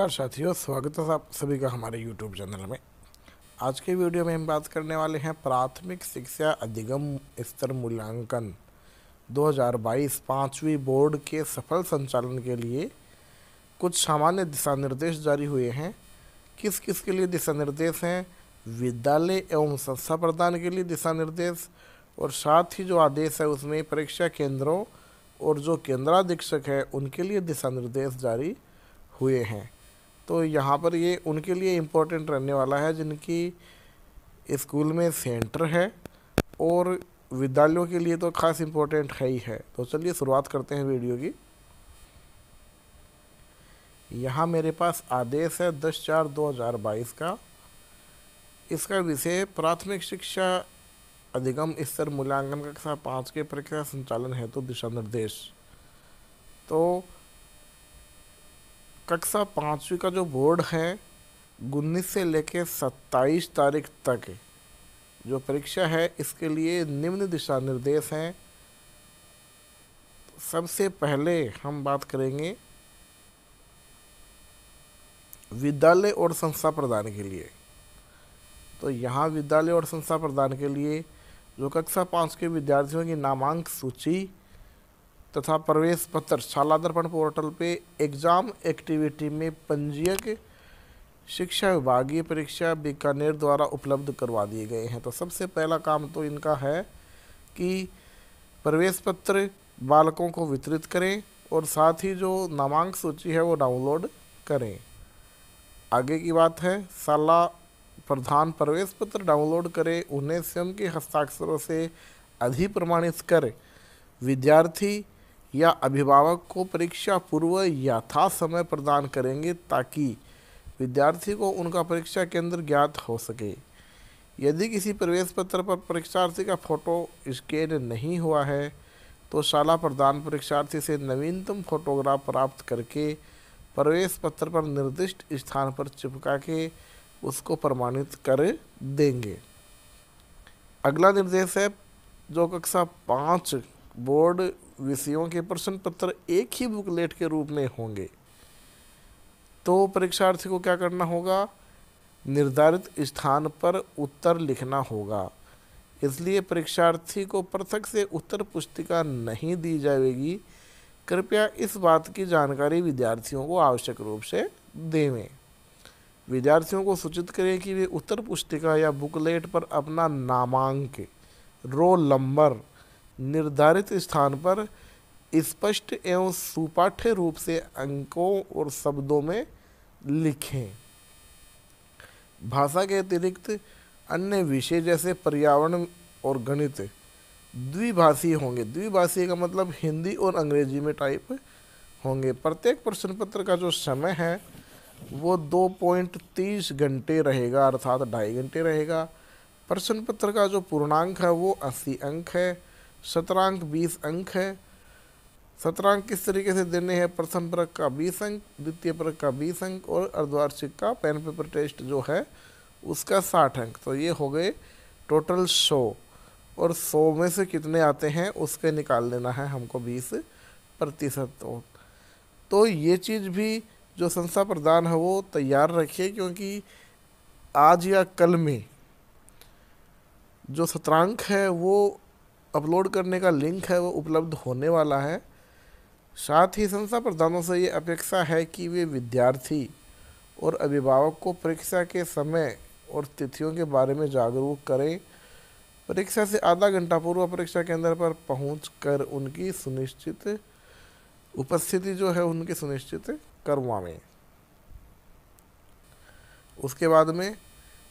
नमस्कार साथियों स्वागत है आप सभी का हमारे यूट्यूब चैनल में आज के वीडियो में हम बात करने वाले हैं प्राथमिक शिक्षा अधिगम स्तर मूल्यांकन 2022 पांचवी बोर्ड के सफल संचालन के लिए कुछ सामान्य दिशा निर्देश जारी हुए हैं किस किस के लिए दिशा निर्देश हैं विद्यालय एवं संस्था प्रदान के लिए दिशा निर्देश और साथ ही जो आदेश है उसमें परीक्षा केंद्रों और जो केंद्राधीक्षक है उनके लिए दिशा निर्देश जारी हुए हैं तो यहाँ पर ये उनके लिए इम्पोर्टेंट रहने वाला है जिनकी स्कूल में सेंटर है और विद्यालयों के लिए तो खास इम्पोर्टेंट है ही है तो चलिए शुरुआत करते हैं वीडियो की यहाँ मेरे पास आदेश है दस चार दो हज़ार बाईस का इसका विषय प्राथमिक शिक्षा अधिगम स्तर मूल्यांकन कक्षा पाँच के प्रक्रिया संचालन हेतु तो दिशा निर्देश तो कक्षा पाँचवीं का जो बोर्ड है उन्नीस से लेकर सत्ताईस तारीख तक जो परीक्षा है इसके लिए निम्न दिशा निर्देश हैं सबसे पहले हम बात करेंगे विद्यालय और संस्था प्रदान के लिए तो यहाँ विद्यालय और संस्था प्रदान के लिए जो कक्षा पाँच के विद्यार्थियों की नामांक सूची तथा प्रवेश पत्र शाला दर्पण पोर्टल पे एग्ज़ाम एक्टिविटी में पंजीयक शिक्षा विभागीय परीक्षा बीकानेर द्वारा उपलब्ध करवा दिए गए हैं तो सबसे पहला काम तो इनका है कि प्रवेश पत्र बालकों को वितरित करें और साथ ही जो नामांक सूची है वो डाउनलोड करें आगे की बात है साला प्रधान प्रवेश पत्र डाउनलोड करें उन्हें स्वयं के हस्ताक्षरों से अधिप्रमाणित कर विद्यार्थी या अभिभावक को परीक्षा पूर्व यथा समय प्रदान करेंगे ताकि विद्यार्थी को उनका परीक्षा केंद्र ज्ञात हो सके यदि किसी प्रवेश पत्र पर परीक्षार्थी का फोटो स्कैन नहीं हुआ है तो शाला प्रधान परीक्षार्थी से नवीनतम फोटोग्राफ प्राप्त करके प्रवेश पत्र पर निर्दिष्ट स्थान पर चिपका के उसको प्रमाणित कर देंगे अगला निर्देश है जो कक्षा पाँच बोर्ड विषयों के प्रश्न पत्र एक ही बुकलेट के रूप में होंगे तो परीक्षार्थी को क्या करना होगा निर्धारित स्थान पर उत्तर लिखना होगा इसलिए परीक्षार्थी को पृथक से उत्तर पुस्तिका नहीं दी जाएगी कृपया इस बात की जानकारी विद्यार्थियों को आवश्यक रूप से देवें विद्यार्थियों को सूचित करें कि वे उत्तर पुस्तिका या बुकलेट पर अपना नामांक रोल नंबर निर्धारित स्थान पर स्पष्ट एवं सुपाठ्य रूप से अंकों और शब्दों में लिखें भाषा के अतिरिक्त अन्य विषय जैसे पर्यावरण और गणित द्विभाषी होंगे द्विभाषी का मतलब हिंदी और अंग्रेजी में टाइप होंगे प्रत्येक प्रश्न पत्र का जो समय है वो दो पॉइंट तीस घंटे रहेगा अर्थात ढाई घंटे रहेगा प्रश्न पत्र का जो पूर्णांक है वो अस्सी अंक है सत्रह अंक बीस अंक है सत्रह अंक किस तरीके से देने हैं प्रथम परक का बीस अंक द्वितीय परक का बीस अंक और अर्धवार्षिक का पेन पेपर टेस्ट जो है उसका साठ अंक तो ये हो गए टोटल सौ और सौ में से कितने आते हैं उसके निकाल लेना है हमको बीस प्रतिशत तो, तो ये चीज़ भी जो संस्था प्रदान है वो तैयार रखिए क्योंकि आज या कल में जो सत्रांक है वो अपलोड करने का लिंक है वो उपलब्ध होने वाला है साथ ही संस्था प्रधानों से ये अपेक्षा है कि वे विद्यार्थी और अभिभावक को परीक्षा के समय और तिथियों के बारे में जागरूक करें परीक्षा से आधा घंटा पूर्व परीक्षा केंद्र पर पहुँच कर उनकी सुनिश्चित उपस्थिति जो है उनकी सुनिश्चित करवाएं उसके बाद में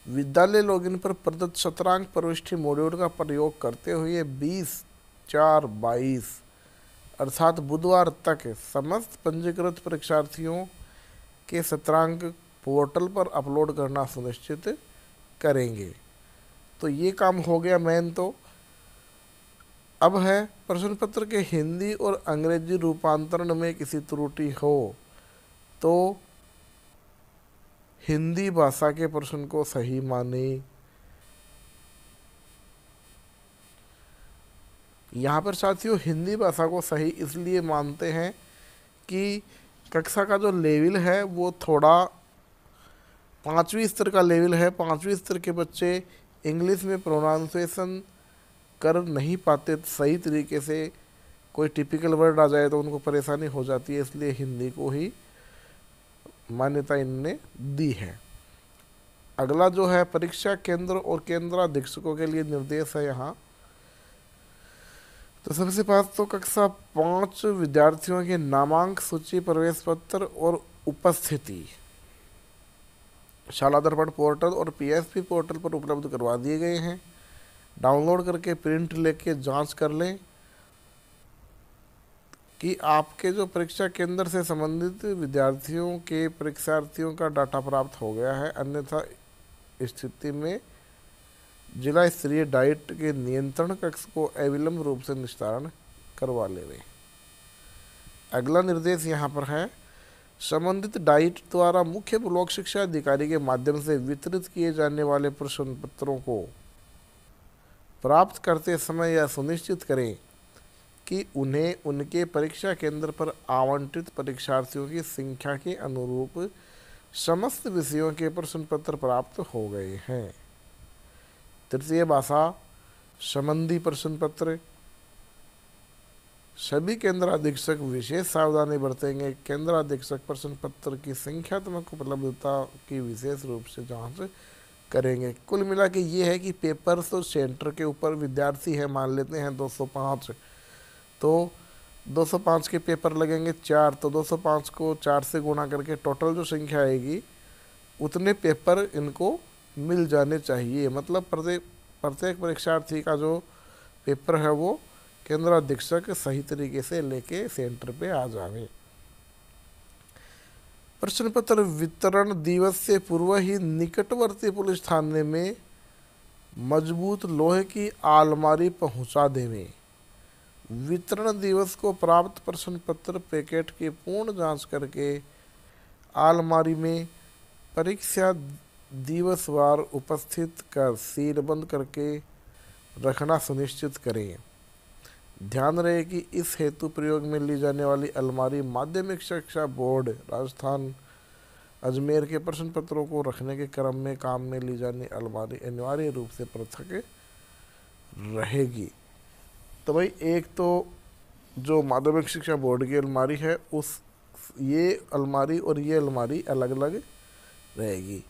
विद्यालय लॉगिन पर प्रदत्त शतरांक प्रविष्टि मॉड्यूल का प्रयोग करते हुए 20 चार बाईस अर्थात बुधवार तक समस्त पंजीकृत परीक्षार्थियों के सत्रांक पोर्टल पर अपलोड करना सुनिश्चित करेंगे तो ये काम हो गया मेन तो अब है प्रश्न पत्र के हिंदी और अंग्रेजी रूपांतरण में किसी त्रुटि हो तो हिंदी भाषा के प्रश्न को सही माने यहाँ पर साथियों हिंदी भाषा को सही इसलिए मानते हैं कि कक्षा का जो लेवल है वो थोड़ा पाँचवीं स्तर का लेवल है पाँचवीं स्तर के बच्चे इंग्लिश में प्रोनाउंसिएशन कर नहीं पाते सही तरीके से कोई टिपिकल वर्ड आ जाए तो उनको परेशानी हो जाती है इसलिए हिंदी को ही मान्यता इनने दी है अगला जो है परीक्षा केंद्र और केंद्राधीक्षकों के लिए निर्देश है यहाँ तो सबसे पास तो कक्षा पाँच विद्यार्थियों के नामांक सूची प्रवेश पत्र और उपस्थिति शाला दर्पण पोर्टल और पीएसपी पोर्टल पर उपलब्ध करवा दिए गए हैं डाउनलोड करके प्रिंट लेके जांच कर लें कि आपके जो परीक्षा केंद्र से संबंधित विद्यार्थियों के परीक्षार्थियों का डाटा प्राप्त हो गया है अन्यथा स्थिति में जिला स्तरीय डाइट के नियंत्रण कक्ष को अविलंब रूप से निस्तारण करवा लेवे अगला निर्देश यहाँ पर है संबंधित डाइट द्वारा मुख्य ब्लॉक शिक्षा अधिकारी के माध्यम से वितरित किए जाने वाले प्रश्न पत्रों को प्राप्त करते समय यह सुनिश्चित करें कि उन्हें उनके परीक्षा केंद्र पर आवंटित परीक्षार्थियों की संख्या के अनुरूप समस्त विषयों के प्रश्न पत्र प्राप्त हो गए हैं तृतीय भाषा संबंधी प्रश्न पत्र सभी केंद्र अधीक्षक विशेष सावधानी बरतेंगे केंद्र अधीक्षक प्रश्न पत्र की संख्यात्मक उपलब्धता की विशेष रूप से जांच करेंगे कुल मिला के ये है कि पेपर तो सेंटर के ऊपर विद्यार्थी है मान लेते हैं 205 तो 205 के पेपर लगेंगे चार तो 205 को चार से गुणा करके टोटल जो संख्या आएगी उतने पेपर इनको मिल जाने चाहिए मतलब प्रत्येक प्रत्येक परीक्षार्थी का जो पेपर है वो केंद्र अधीक्षक सही तरीके से लेके सेंटर पे आ जावे प्रश्न पत्र वितरण दिवस से पूर्व ही निकटवर्ती पुलिस थाने में मजबूत लोहे की आलमारी पहुंचा देवें वितरण दिवस को प्राप्त प्रश्न पत्र पैकेट की पूर्ण जांच करके आलमारी में परीक्षा दिवसवार उपस्थित सील बंद करके रखना सुनिश्चित करें ध्यान रहे कि इस हेतु प्रयोग में ली जाने वाली अलमारी माध्यमिक शिक्षा बोर्ड राजस्थान अजमेर के प्रश्न पत्रों को रखने के क्रम में काम में ली जाने अलमारी अनिवार्य रूप से पृथक रहेगी तो भाई एक तो जो माध्यमिक शिक्षा बोर्ड की अलमारी है उस ये अलमारी और ये अलमारी अलग अलग रहेगी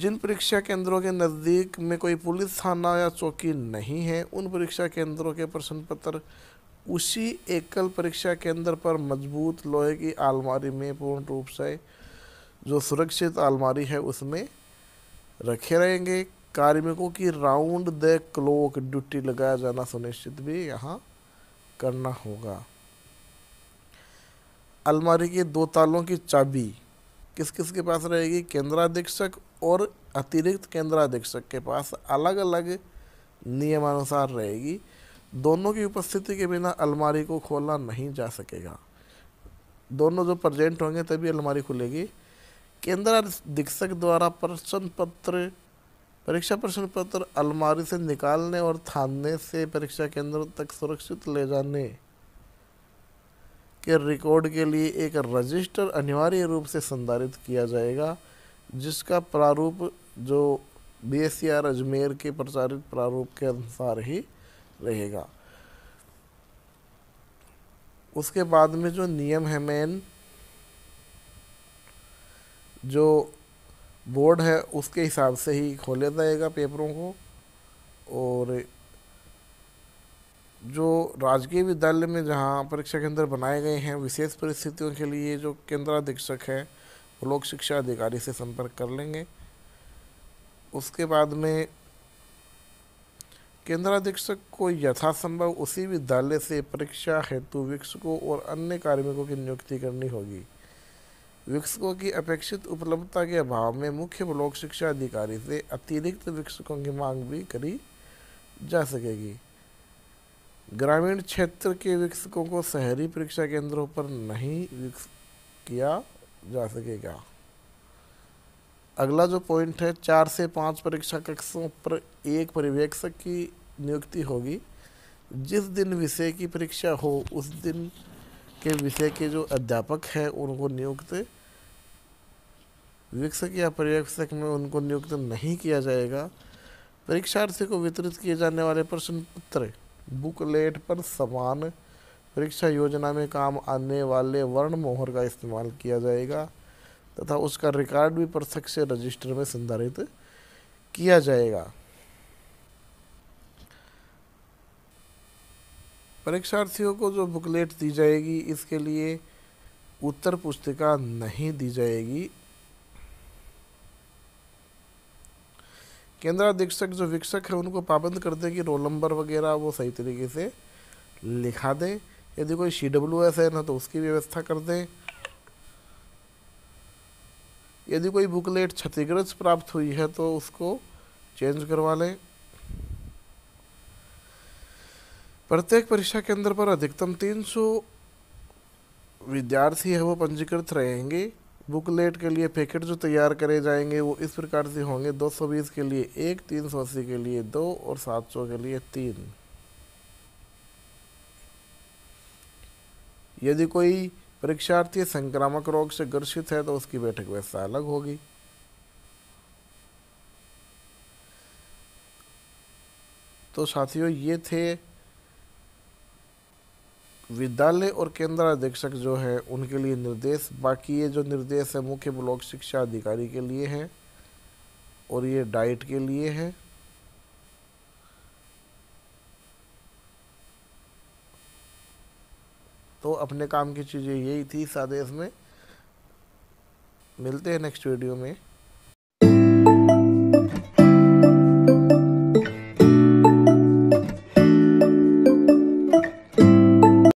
जिन परीक्षा केंद्रों के नज़दीक में कोई पुलिस थाना या चौकी नहीं है उन परीक्षा केंद्रों के प्रश्न पत्र उसी एकल परीक्षा केंद्र पर मजबूत लोहे की अलमारी में पूर्ण रूप से जो सुरक्षित अलमारी है उसमें रखे रहेंगे कार्मिकों की राउंड द क्लॉक ड्यूटी लगाया जाना सुनिश्चित भी यहाँ करना होगा अलमारी के दो तालों की चाबी किस किस के पास रहेगी केंद्राधीक्षक और अतिरिक्त केंद्राधीक्षक के पास अलग अलग नियमानुसार रहेगी दोनों की उपस्थिति के बिना अलमारी को खोला नहीं जा सकेगा दोनों जो प्रजेंट होंगे तभी अलमारी खुलेगी केंद्राधीक्षक द्वारा प्रश्न पत्र परीक्षा प्रश्न पत्र अलमारी से निकालने और थानने से परीक्षा केंद्र तक सुरक्षित ले जाने के रिकॉर्ड के लिए एक रजिस्टर अनिवार्य रूप से संधारित किया जाएगा जिसका प्रारूप जो बी अजमेर के प्रचारित प्रारूप के अनुसार ही रहेगा उसके बाद में जो नियम है मेन जो बोर्ड है उसके हिसाब से ही खोला जाएगा पेपरों को और जो राजकीय विद्यालय में जहाँ परीक्षा केंद्र बनाए गए हैं विशेष परिस्थितियों के लिए जो केंद्र अधीक्षक हैं वो लोग शिक्षा अधिकारी से संपर्क कर लेंगे उसके बाद में केंद्र अधीक्षक को यथासंभव उसी विद्यालय से परीक्षा हेतु विकसकों और अन्य कार्मिकों की नियुक्ति करनी होगी विकसकों की अपेक्षित उपलब्धता के अभाव में मुख्य ब्लॉक शिक्षा अधिकारी से अतिरिक्त विकसकों की मांग भी करी जा सकेगी ग्रामीण क्षेत्र के विकसकों को शहरी परीक्षा केंद्रों पर नहीं विकस किया जा सकेगा अगला जो पॉइंट है चार से पाँच परीक्षा कक्षों पर एक पर्यवेक्षक की नियुक्ति होगी जिस दिन विषय की परीक्षा हो उस दिन के विषय के जो अध्यापक हैं उनको नियुक्त वीक्षक या पर्यवेक्षक में उनको नियुक्त नहीं किया जाएगा परीक्षार्थी को वितरित किए जाने वाले प्रश्न पत्र बुकलेट पर समान परीक्षा योजना में काम आने वाले वर्ण मोहर का इस्तेमाल किया जाएगा तथा उसका रिकॉर्ड भी प्रत्यक्ष रजिस्टर में संधारित किया जाएगा परीक्षार्थियों को जो बुकलेट दी जाएगी इसके लिए उत्तर पुस्तिका नहीं दी जाएगी केंद्राधीक्षक जो विक्षक है उनको पाबंद कर दें कि रोल नंबर वगैरह वो सही तरीके से लिखा दें यदि कोई सी डब्ल्यू एस है ना तो उसकी व्यवस्था कर दें यदि कोई बुकलेट क्षतिग्रस्त प्राप्त हुई है तो उसको चेंज करवा लें प्रत्येक परीक्षा केंद्र पर अधिकतम 300 विद्यार्थी है वो पंजीकृत रहेंगे बुकलेट के लिए पैकेट जो तैयार करे जाएंगे वो इस प्रकार से होंगे 220 के लिए एक तीन सौ अस्सी के लिए दो और 700 के लिए तीन यदि कोई परीक्षार्थी संक्रामक रोग से ग्रसित है तो उसकी बैठक व्यवस्था अलग होगी तो साथियों ये थे विद्यालय और केंद्र अधीक्षक जो है उनके लिए निर्देश बाकी ये जो निर्देश है मुख्य ब्लॉक शिक्षा अधिकारी के लिए है और ये डाइट के लिए है तो अपने काम की चीज़ें यही थी इस आदेश में मिलते हैं नेक्स्ट वीडियो में